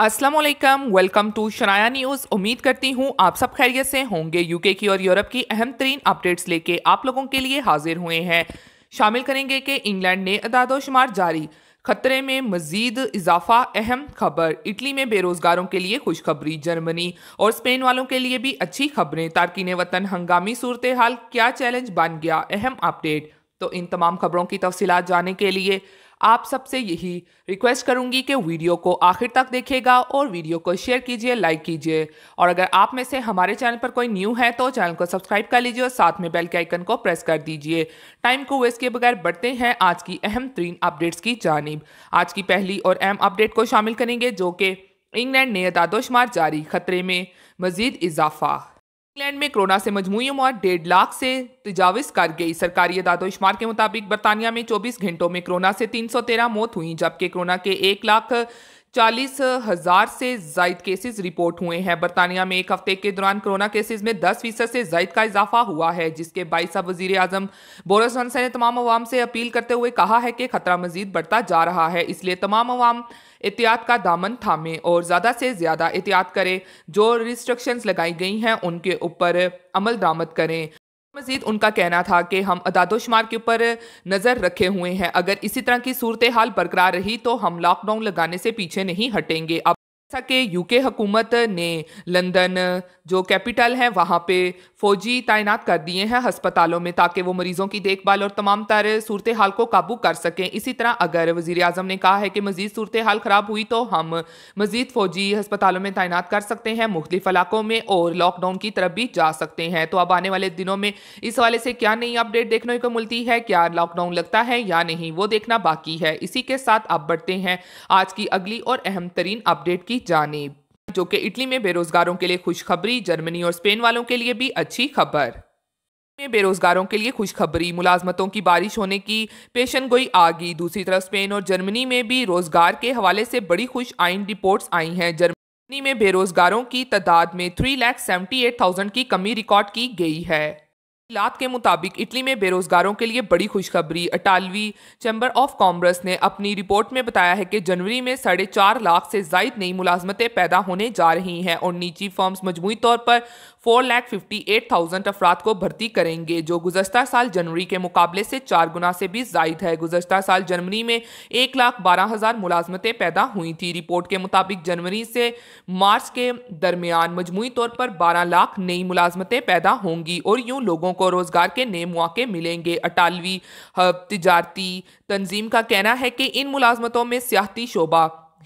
Aslam welcome to Shanaya news उम्मीद करती हूँ आप सब खैरियत से होंगे यूके की और यूरोप की अहम तरीन अपडेट्स लेके आप लोगों के लिए हाजिर हुए हैं शामिल करेंगे कि इंग्लैंड ने अदादोशुमार जारी खतरे में मजीद इजाफा अहम खबर इटली में बेरोजगारों के लिए खुशखबरी जर्मनी और स्पेन वालों के लिए भी अच्छी खबरें तारकिन वतन हंगामी सूरत हाल क्या चैलेंज बन गया अहम अपडेट तो इन तमाम खबरों की तफसीत जानने के लिए आप सबसे यही रिक्वेस्ट करूंगी कि वीडियो को आखिर तक देखिएगा और वीडियो को शेयर कीजिए लाइक कीजिए और अगर आप में से हमारे चैनल पर कोई न्यू है तो चैनल को सब्सक्राइब कर लीजिए और साथ में बेल के आइकन को प्रेस कर दीजिए टाइम को वेस्ट के बगैर बढ़ते हैं आज की अहम तरीन अपडेट्स की जानब आज की पहली और अहम अपडेट को शामिल करेंगे जो कि इंग्लैंड ने दादोशुमार जारी खतरे में मजीद इजाफा इंग्लैंड में कोरोना से मजमू मौत डेढ़ लाख से तजावज कर गई सरकारी अदादोशुमार के मुताबिक बरतानिया में 24 घंटों में कोरोना से 313 मौत हुई जबकि कोरोना के एक लाख चालीस हजार से जायद केसेस रिपोर्ट हुए हैं बरतानिया में एक हफ्ते के दौरान कोरोना केसेस में दस फीसद से जायद का इजाफा हुआ है जिसके बाईस वजीर आजम बोरस जॉनसन ने तमाम अवाम से अपील करते हुए कहा है कि खतरा मजीद बढ़ता जा रहा है इसलिए तमाम अवाम एहतियात का दामन थामें और ज़्यादा से ज़्यादा एहतियात करें जो रिस्ट्रिक्शंस लगाई गई हैं उनके ऊपर अमल दरामद करें मजीद उनका कहना था कि हम अदादोशुमार के ऊपर नज़र रखे हुए हैं अगर इसी तरह की सूरत हाल बरकरार रही तो हम लॉकडाउन लगाने से पीछे नहीं हटेंगे अब जैसा कि यूके हुकूमत ने लंदन जो कैपिटल है वहाँ पे फौजी तैनात कर दिए हैं हस्पतालों में ताकि वो मरीज़ों की देखभाल और तमाम तर सूरत हाल को काबू कर सकें इसी तरह अगर वज़ी अजम ने कहा है कि मज़ीद सूरत हाल ख़राब हुई तो हम मज़ीद फ़ौजी हस्पतालों में तैनात कर सकते हैं मुख्तफ इलाकों में और लॉकडाउन की तरफ भी जा सकते हैं तो अब आने वाले दिनों में इस हवाले से क्या नई अपडेट देखने को मिलती है क्या लॉकडाउन लगता है या नहीं वो देखना बाकी है इसी के साथ आप बढ़ते हैं आज की अगली और अहम तरीन अपडेट की जानब जो कि इटली में बेरोजगारों के लिए खुशखबरी जर्मनी और स्पेन वालों के लिए भी अच्छी खबर में बेरोजगारों के लिए खुशखबरी मुलाजमतों की बारिश होने की पेशन गोई आ गई दूसरी तरफ स्पेन और जर्मनी में भी रोजगार के हवाले से बड़ी खुश आइन रिपोर्ट्स आई हैं जर्मनी में बेरोजगारों की तादाद में three lakh seventy eight thousand की कमी रिकॉर्ड की गई है लात के मुताबिक इटली में बेरोजगारों के लिए बड़ी खुशखबरी अटालवी चैम्बर ऑफ कॉमर्स ने अपनी रिपोर्ट में बताया है कि जनवरी में साढ़े चार लाख से जायद नई मुलाजमतें पैदा होने जा रही हैं और निजी फर्म्स मजमू तौर पर four lakh fifty eight thousand अफराद को भर्ती करेंगे जो गुजशत साल जनवरी के मुकाबले से चार गुना से भी जायद है गुजशत साल जनवरी में एक लाख बारह हज़ार मुलाजमतें पैदा हुई थी रिपोर्ट के मुताबिक जनवरी से मार्च के दरमियान मजमू तौर पर बारह लाख नई मुलाजमतें पैदा होंगी और यूँ लोगों को रोज़गार के नए मौके मिलेंगे अटालवी तजारती तंजीम का कहना है कि इन मुलाजमतों में सियाती शोबा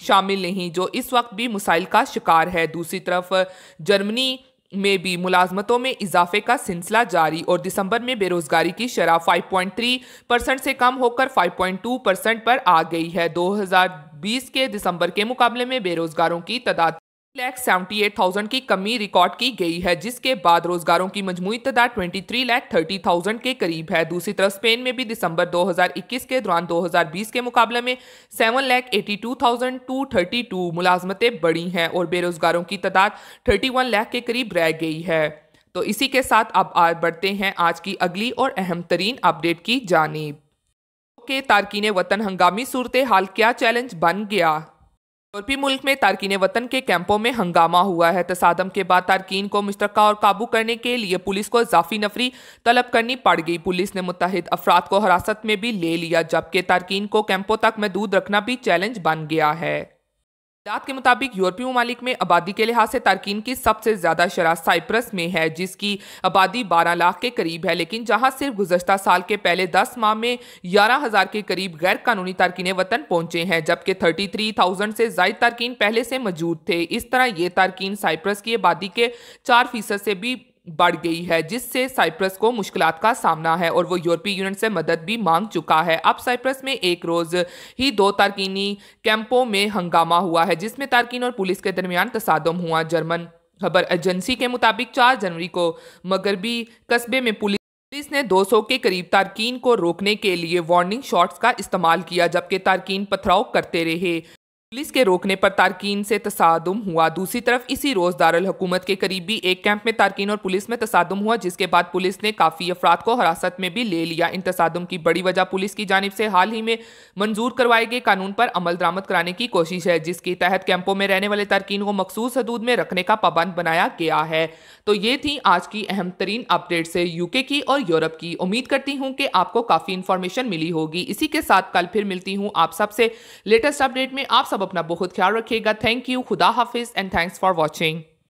शामिल नहीं जो इस वक्त भी मसाइल का शिकार है दूसरी तरफ जर्मनी में भी मुलाजमतों में इजाफे का सिलसिला जारी और दिसंबर में बेरोजगारी की शराब 5.3 परसेंट से कम होकर 5.2 परसेंट पर आ गई है 2020 के दिसंबर के मुकाबले में बेरोजगारों की तादाद लैख सेवेंटी एट थाउजेंड की कमी रिकॉर्ड की गई है जिसके बाद रोजगारों की मजमू तादाद twenty three lakh thirty thousand के करीब है दूसरी तरफ स्पेन में भी दिसंबर दो हजार इक्कीस के दौरान दो हजार बीस के मुकाबले में seven lakh eighty two thousand two thirty two मुलाजमतें बढ़ी हैं और बेरोजगारों की तादाद थर्टी वन लैख के करीब रह गई है तो इसी के साथ अब आज बढ़ते हैं आज की अगली और अहम तरीन अपडेट की जानब के तारकिन वतन हंगामी सूरत हाल क्या चैलेंज बन गया यूरोपी मुल्क में तारकिन वतन के कैंपों में हंगामा हुआ है तसादम के बाद तारकिन को मुश्तरका और काबू करने के लिए पुलिस को इजाफी नफरी तलब करनी पड़ गई पुलिस ने मुतहद अफराद को हिरासत में भी ले लिया जबकि तारकिन को कैंपों तक महदूद रखना भी चैलेंज बन गया है दाद के मुताबिक यूरोपीय ममालिक में आबादी के लिहाज से तारकिन की सबसे ज़्यादा शरह साइप्रस में है जिसकी आबादी 12 लाख के करीब है लेकिन जहां सिर्फ गुजशत साल के पहले 10 माह में ग्यारह हज़ार के करीब गैर कानूनी तारकिन वतन पहुंचे हैं जबकि 33,000 से जायद तारकिन पहले से मौजूद थे इस तरह ये तारकिन साइप्रस की आबादी के चार फीसद से भी बढ़ गई है जिससे साइप्रस को मुश्किल का सामना है और वो यूरोपीय यूनियन से मदद भी मांग चुका है अब साइप्रस में एक रोज़ ही दो तारकिनी कैंपों में हंगामा हुआ है जिसमें तारकिन और पुलिस के दरमियान तसादम हुआ जर्मन खबर एजेंसी के मुताबिक चार जनवरी को मगरबी कस्बे में पुलिस पुलिस ने 200 के करीब तारकिन को रोकने के लिए वार्निंग शॉट्स का इस्तेमाल किया जबकि तारकिन पथराव करते रहे पुलिस के रोकने पर तारकिन से तसादम हुआ दूसरी तरफ इसी रोज दारुल हुकूमत के करीबी एक कैंप में तारकिन और पुलिस में तसादम हुआ जिसके बाद पुलिस ने काफी अफराद को हिरासत में भी ले लिया इन तसादम की बड़ी वजह पुलिस की जानब से हाल ही में मंजूर करवाए गए कानून पर अमल दरामद कराने की कोशिश है जिसके तहत कैंपों में रहने वाले तारकिन को मखसूस हदूद में रखने का पाबंद बनाया गया है तो ये थी आज की अहम तरीन अपडेट से यूके की और यूरोप की उम्मीद करती हूँ कि आपको काफी इन्फॉर्मेशन मिली होगी इसी के साथ कल फिर मिलती हूँ आप सबसे लेटेस्ट अपडेट में आप सब अपना बहुत ख्याल रखिएगा थैंक यू खुदा हाफिज़ एंड थैंक्स फॉर वॉचिंग